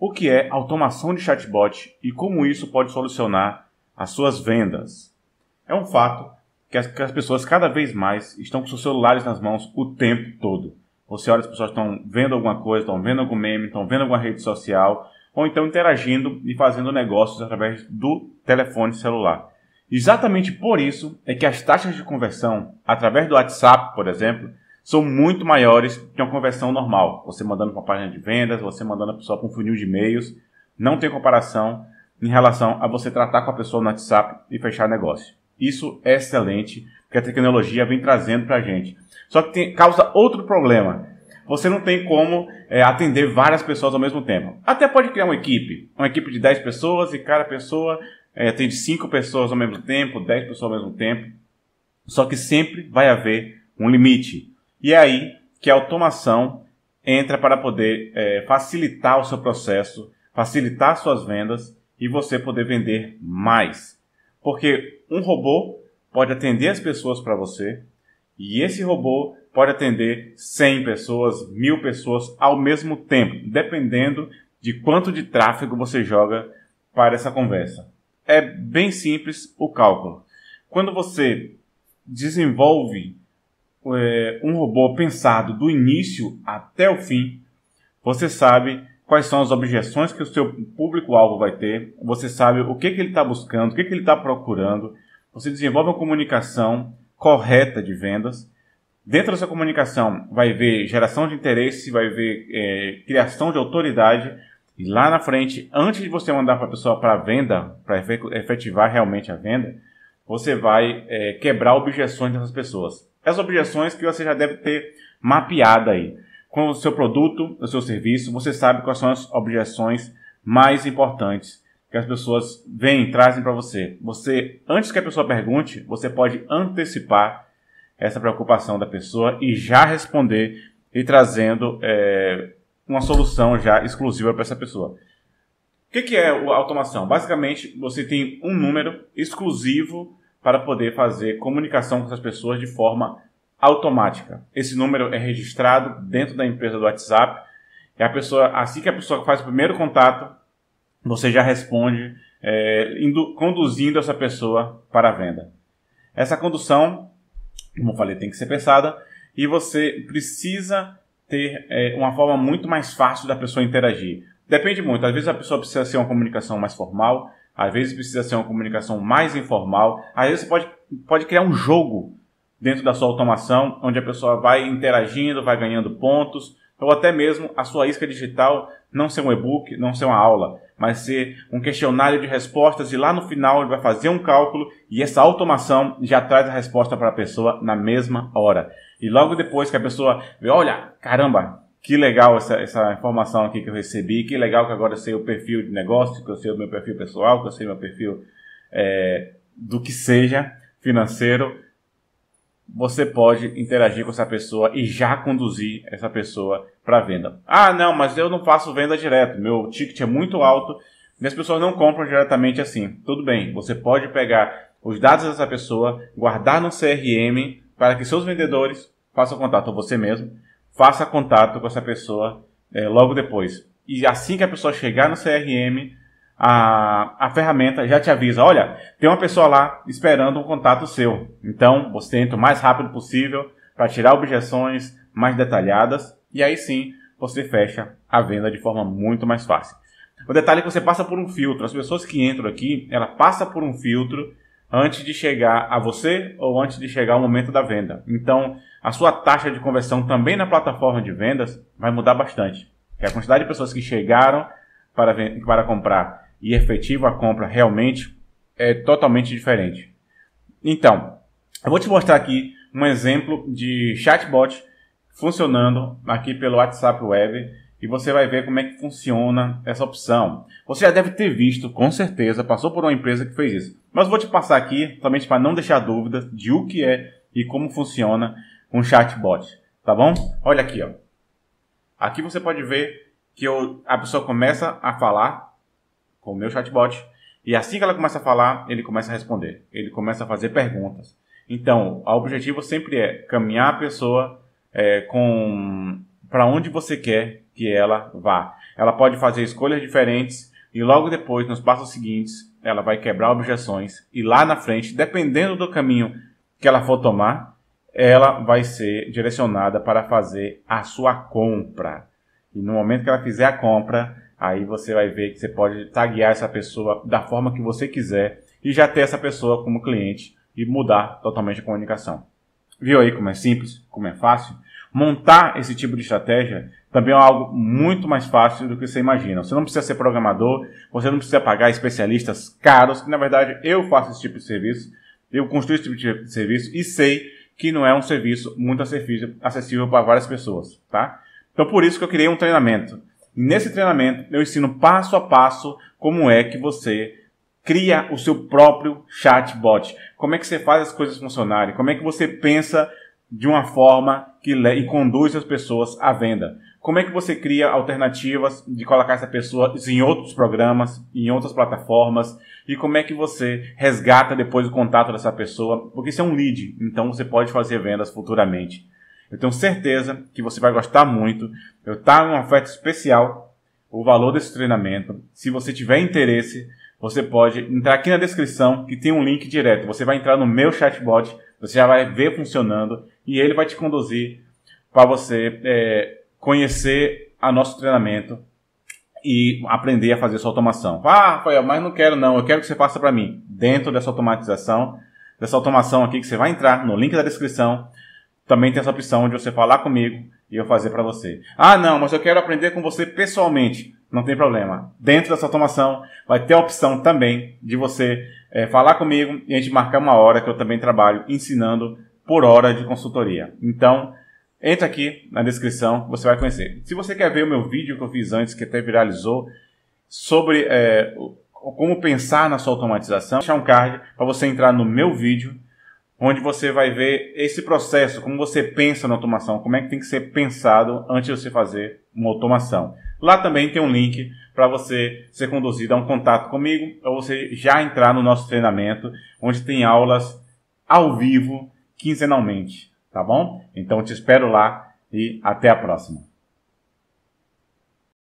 o que é automação de chatbot e como isso pode solucionar as suas vendas. É um fato que as, que as, pessoas cada vez mais estão com seus celulares nas mãos o tempo todo. Você olha, as pessoas estão vendo alguma coisa, estão vendo algum meme, estão vendo alguma rede social, ou então interagindo e fazendo negócios através do telefone celular. Exatamente por isso é que as taxas de conversão através do WhatsApp, por exemplo, são muito maiores que uma conversão normal. Você mandando para uma página de vendas, você mandando a pessoa para um funil de e-mails, não tem comparação em relação a você tratar com a pessoa no WhatsApp e fechar negócio. Isso é excelente, que a tecnologia vem trazendo para a gente. Só que tem, causa outro problema. Você não tem como é, atender várias pessoas ao mesmo tempo. Até pode criar uma equipe, uma equipe de 10 pessoas e cada pessoa é, atende 5 pessoas ao mesmo tempo, 10 pessoas ao mesmo tempo. Só que sempre vai haver um limite. E é aí que a automação entra para poder é, facilitar o seu processo, facilitar suas vendas e você poder vender mais. Porque um robô pode atender as pessoas para você e esse robô pode atender 100 pessoas, mil pessoas ao mesmo tempo, dependendo de quanto de tráfego você joga para essa conversa. É bem simples o cálculo. Quando você desenvolve é, um robô pensado do início até o fim, você sabe quais são as objeções que o seu público-alvo vai ter, você sabe o que, que ele está buscando, o que, que ele está procurando, você desenvolve uma comunicação correta de vendas. Dentro dessa comunicação vai ver geração de interesse, vai ver é, criação de autoridade, e lá na frente, antes de você mandar para a pessoa para a venda, para efetivar realmente a venda, você vai é, quebrar objeções dessas pessoas. Essas objeções que você já deve ter mapeado aí. Com o seu produto, o seu serviço, você sabe quais são as objeções mais importantes que as pessoas vêm trazem para você. Você, antes que a pessoa pergunte, você pode antecipar essa preocupação da pessoa e já responder e trazendo é, uma solução já exclusiva para essa pessoa. O que, que é a automação? Basicamente, você tem um número exclusivo para poder fazer comunicação com essas pessoas de forma automática. Esse número é registrado dentro da empresa do WhatsApp e a pessoa, assim que a pessoa faz o primeiro contato, você já responde é, indo, conduzindo essa pessoa para a venda. Essa condução, como eu falei, tem que ser pensada e você precisa ter é, uma forma muito mais fácil da pessoa interagir. Depende muito. Às vezes a pessoa precisa ser uma comunicação mais formal, às vezes precisa ser uma comunicação mais informal, às vezes você pode, pode criar um jogo dentro da sua automação, onde a pessoa vai interagindo, vai ganhando pontos, ou até mesmo a sua isca digital não ser um e-book, não ser uma aula, mas ser um questionário de respostas e lá no final ele vai fazer um cálculo e essa automação já traz a resposta para a pessoa na mesma hora. E logo depois que a pessoa vê, olha, caramba, que legal essa, essa informação aqui que eu recebi. Que legal que agora eu sei o perfil de negócio, que eu sei o meu perfil pessoal, que eu sei o meu perfil é, do que seja financeiro. Você pode interagir com essa pessoa e já conduzir essa pessoa para venda. Ah, não, mas eu não faço venda direto. Meu ticket é muito alto e as pessoas não compram diretamente assim. Tudo bem, você pode pegar os dados dessa pessoa, guardar no CRM para que seus vendedores façam contato a você mesmo faça contato com essa pessoa é, logo depois. E assim que a pessoa chegar no CRM, a, a ferramenta já te avisa: olha, tem uma pessoa lá esperando um contato seu. Então você entra o mais rápido possível para tirar objeções mais detalhadas e aí sim você fecha a venda de forma muito mais fácil. O detalhe é que você passa por um filtro. As pessoas que entram aqui, ela passa por um filtro antes de chegar a você ou antes de chegar o momento da venda. Então, a sua taxa de conversão também na plataforma de vendas vai mudar bastante. Porque a quantidade de pessoas que chegaram para, para comprar e efetivo a compra realmente é totalmente diferente. Então, eu vou te mostrar aqui um exemplo de chatbot funcionando aqui pelo WhatsApp Web e você vai ver como é que funciona essa opção. Você já deve ter visto, com certeza, passou por uma empresa que fez isso. Mas vou te passar aqui, somente para não deixar dúvida de o que é e como funciona um chatbot, tá bom? Olha aqui, ó. Aqui você pode ver que eu, a pessoa começa a falar com o meu chatbot e assim que ela começa a falar, ele começa a responder, ele começa a fazer perguntas. Então, o objetivo sempre é caminhar a pessoa é, com para onde você quer que ela vá. Ela pode fazer escolhas diferentes e logo depois, nos passos seguintes, ela vai quebrar objeções e lá na frente, dependendo do caminho que ela for tomar, ela vai ser direcionada para fazer a sua compra. E no momento que ela fizer a compra, aí você vai ver que você pode taguear essa pessoa da forma que você quiser e já ter essa pessoa como cliente e mudar totalmente a comunicação. Viu aí como é simples, como é fácil? Montar esse tipo de estratégia também é algo muito mais fácil do que você imagina. Você não precisa ser programador, você não precisa pagar especialistas caros. Na verdade, eu faço esse tipo de serviço, eu construo esse tipo de serviço e sei que não é um serviço muito acessível para várias pessoas, tá? Então, por isso que eu criei um treinamento. E nesse treinamento, eu ensino passo a passo como é que você cria o seu próprio chatbot. Como é que você faz as coisas funcionarem? Como é que você pensa de uma forma que e conduz as pessoas à venda. Como é que você cria alternativas de colocar essa pessoa em outros programas, em outras plataformas? E como é que você resgata depois o contato dessa pessoa? Porque isso é um lead, então você pode fazer vendas futuramente. Eu tenho certeza que você vai gostar muito. Eu tá em uma oferta especial, o valor desse treinamento. Se você tiver interesse, você pode entrar aqui na descrição que tem um link direto. Você vai entrar no meu chatbot, você já vai ver funcionando e ele vai te conduzir para você é, conhecer a nosso treinamento e aprender a fazer sua automação. Ah, Rafael, mas não quero não, eu quero que você faça para mim. Dentro dessa automatização, dessa automação aqui que você vai entrar no link da descrição, também tem essa opção de você falar comigo e eu fazer para você. Ah, não, mas eu quero aprender com você pessoalmente. Não tem problema. Dentro dessa automação vai ter a opção também de você é, falar comigo e a gente marcar uma hora que eu também trabalho ensinando por hora de consultoria. Então, entra aqui na descrição, você vai conhecer. Se você quer ver o meu vídeo que eu fiz antes, que até viralizou, sobre é, como pensar na sua automatização, deixar um card para você entrar no meu vídeo, onde você vai ver esse processo, como você pensa na automação, como é que tem que ser pensado antes de você fazer uma automação. Lá também tem um link para você ser conduzido a um contato comigo ou você já entrar no nosso treinamento, onde tem aulas ao vivo quinzenalmente, tá bom? Então te espero lá e até a próxima.